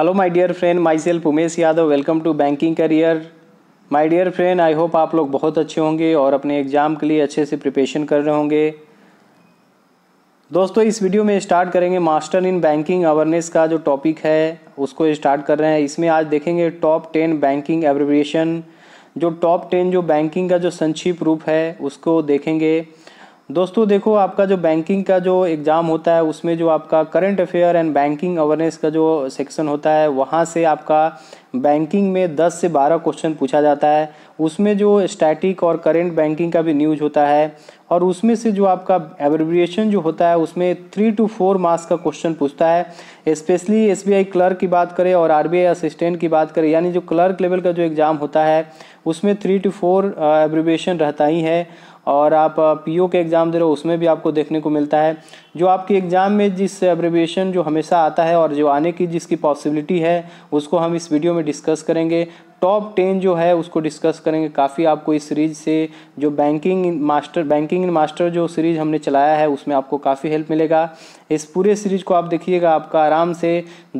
hello my dear friend myself Umesh Yadav welcome to banking career my dear friend I hope आप लोग बहुत अच्छे होंगे और अपने एग्ज़ाम के लिए अच्छे से प्रिपेशन कर रहे होंगे दोस्तों इस वीडियो में स्टार्ट करेंगे मास्टर इन बैंकिंग अवेयरनेस का जो टॉपिक है उसको स्टार्ट कर रहे हैं इसमें आज देखेंगे टॉप टेन बैंकिंग एब्रिविएशन जो टॉप टेन जो बैंकिंग का जो संक्षिप्त रूप है उसको देखेंगे दोस्तों देखो आपका जो बैंकिंग का जो एग्ज़ाम होता है उसमें जो आपका current affair and banking awareness का जो सेक्शन होता है वहाँ से आपका बैंकिंग में 10 से 12 क्वेश्चन पूछा जाता है उसमें जो स्टैटिक और करंट बैंकिंग का भी न्यूज होता है और उसमें से जो आपका एवरब्रिएशन जो होता है उसमें थ्री टू फोर मार्क्स का क्वेश्चन पूछता है स्पेशली एस क्लर्क की बात करें और आर असिस्टेंट की बात करें यानी जो क्लर्क लेवल का जो एग्ज़ाम होता है उसमें थ्री टू फोर एब्रिविएशन रहता ही है और आप पीओ के एग्ज़ाम दे रहे हो उसमें भी आपको देखने को मिलता है जो आपके एग्ज़ाम में जिस एब्रेविएशन जो हमेशा आता है और जो आने की जिसकी पॉसिबिलिटी है उसको हम इस वीडियो में डिस्कस करेंगे टॉप टेन जो है उसको डिस्कस करेंगे काफ़ी आपको इस सीरीज से जो banking master banking in master जो सीरीज हमने चलाया है उसमें आपको काफ़ी हेल्प मिलेगा इस पूरे सीरीज को आप देखिएगा आपका आराम से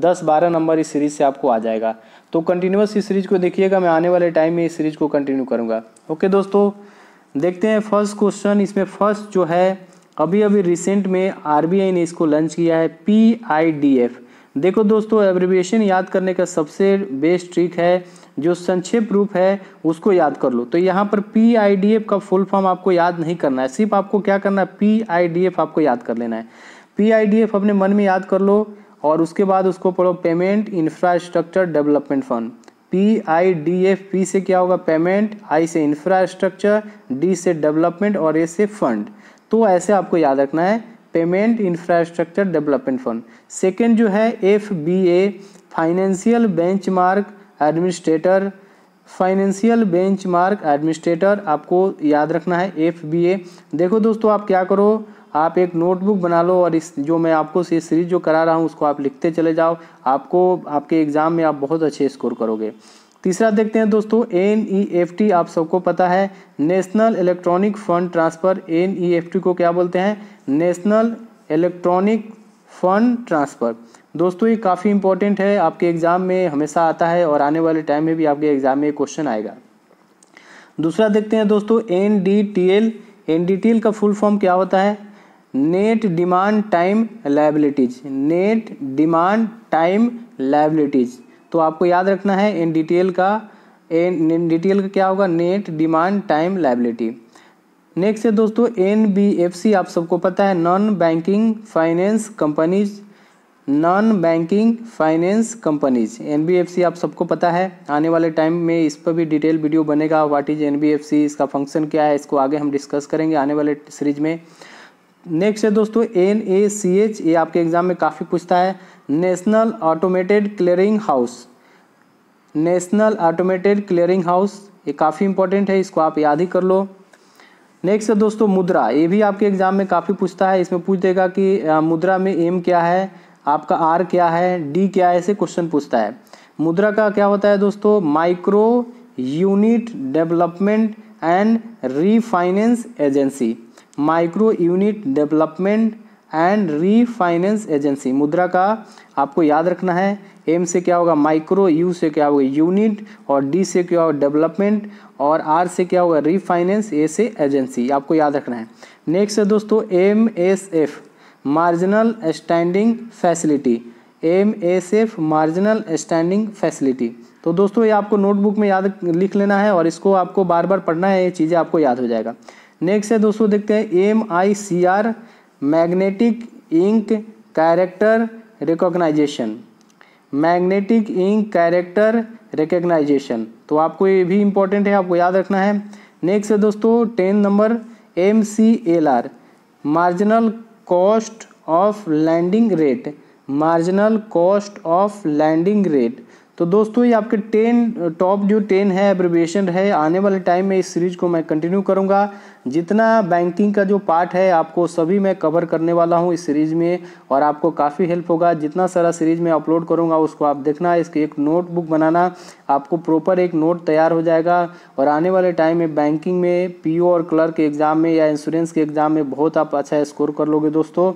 10-12 नंबर इस सीरीज से आपको आ जाएगा तो कंटिन्यूस इस सीरीज को देखिएगा मैं आने वाले टाइम में इस सीरीज को कंटिन्यू करूँगा ओके दोस्तों देखते हैं फर्स्ट क्वेश्चन इसमें फर्स्ट जो है अभी अभी रिसेंट में आरबीआई ने इसको लॉन्च किया है पीआईडीएफ देखो दोस्तों एब्रिविएशन याद करने का सबसे बेस्ट ट्रिक है जो संक्षेप रूप है उसको याद कर लो तो यहाँ पर पीआईडीएफ का फुल फॉर्म आपको याद नहीं करना है सिर्फ आपको क्या करना है पी आपको याद कर लेना है पी अपने मन में याद कर लो और उसके बाद उसको पढ़ो payment infrastructure development fund P I D F P से क्या होगा पेमेंट आई से इंफ्रास्ट्रक्चर डी से डेवलपमेंट और ए से फंड तो ऐसे आपको याद रखना है payment infrastructure development fund second जो है F B A financial benchmark administrator financial benchmark administrator आपको याद रखना है एफ बी ए देखो दोस्तों आप क्या करो आप एक नोटबुक बना लो और इस जो मैं आपको ये सीरीज जो करा रहा हूँ उसको आप लिखते चले जाओ आपको आपके एग्ज़ाम में आप बहुत अच्छे स्कोर करोगे तीसरा देखते हैं दोस्तों एन ई एफ टी आप सबको पता है national electronic fund transfer N E F T को क्या बोलते हैं नेशनल इलेक्ट्रॉनिक फंड ट्रांसफ़र दोस्तों ये काफ़ी इंपॉर्टेंट है आपके एग्ज़ाम में हमेशा आता है और आने वाले टाइम में भी आपके एग्ज़ाम में क्वेश्चन आएगा दूसरा देखते हैं दोस्तों N D T L N D T L का फुल फॉर्म क्या होता है net demand time liabilities net demand time liabilities तो आपको याद रखना है एन डी टी एल का एन डी टी एल का क्या होगा net demand time liability next है दोस्तों एन बी एफ सी आप सबको पता है non banking finance companies non banking finance companies NBFC आप सबको पता है आने वाले टाइम में इस पर भी डिटेल वीडियो बनेगा व्हाट इज एनबीएफसी इसका फंक्शन क्या है इसको आगे हम डिस्कस करेंगे आने वाले सीरीज में नेक्स्ट है दोस्तों एन ए सी एच ये आपके एग्जाम में काफ़ी पूछता है national automated clearing house national automated clearing house ये काफ़ी इंपॉर्टेंट है इसको आप याद ही कर लो नेक्स्ट है दोस्तों मुद्रा ये भी आपके एग्जाम में काफ़ी पूछता है इसमें पूछ देगा कि मुद्रा में एम क्या है आपका आर क्या है डी क्या है ऐसे क्वेश्चन पूछता है मुद्रा का क्या होता है दोस्तों micro unit development and refinance agency micro unit development and refinance agency Mudra का आपको याद रखना है एम से क्या होगा माइक्रो यू से क्या होगा यूनिट और डी से क्या होगा डेवलपमेंट और आर से क्या होगा रीफाइनेंस ए से एजेंसी आपको याद रखना है नेक्स्ट है दोस्तों M S F marginal standing facility M S F marginal standing facility तो दोस्तों ये आपको नोटबुक में याद लिख लेना है और इसको आपको बार बार पढ़ना है ये चीज़ें आपको याद हो जाएगा नेक्स्ट है दोस्तों देखते हैं M I C R magnetic ink character recognisation magnetic ink character recognisation तो आपको ये भी इम्पोर्टेंट है आपको याद रखना है नेक्स्ट है दोस्तों ten number M C L R marginal cost of landing rate marginal cost of landing rate तो दोस्तों ये आपके टेन टॉप जो टेन है एब्रिविएशन है आने वाले टाइम में इस सीरीज को मैं कंटिन्यू करूंगा जितना बैंकिंग का जो पार्ट है आपको सभी मैं कवर करने वाला हूँ इस सीरीज़ में और आपको काफ़ी हेल्प होगा जितना सारा सीरीज़ में अपलोड करूँगा उसको आप देखना इसके एक नोटबुक बनाना आपको प्रॉपर एक नोट तैयार हो जाएगा और आने वाले टाइम में बैंकिंग में पी और क्लर्क के एग्ज़ाम में या इंश्योरेंस के एग्ज़ाम में बहुत आप अच्छा स्कोर कर लोगे दोस्तों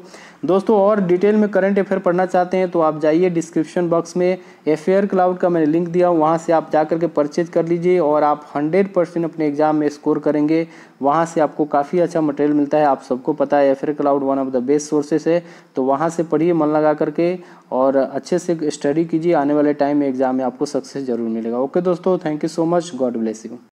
दोस्तों और डिटेल में करंट अफेयर पढ़ना चाहते हैं तो आप जाइए डिस्क्रिप्शन बॉक्स में एफेयर क्लाउड का मैंने लिंक दिया वहाँ से आप जा करके परचेज कर लीजिए और आप हंड्रेड परसेंट अपने एग्ज़ाम में स्कोर करेंगे वहाँ से आपको काफ़ी अच्छा मटेरियल मिलता है आप सबको पता है F cloud one of the best sources है तो वहाँ से पढ़िए मन लगा करके और अच्छे से स्टडी कीजिए आने वाले टाइम में एग्ज़ाम में आपको सक्सेस जरूर मिलेगा ओके दोस्तों thank you so much God bless you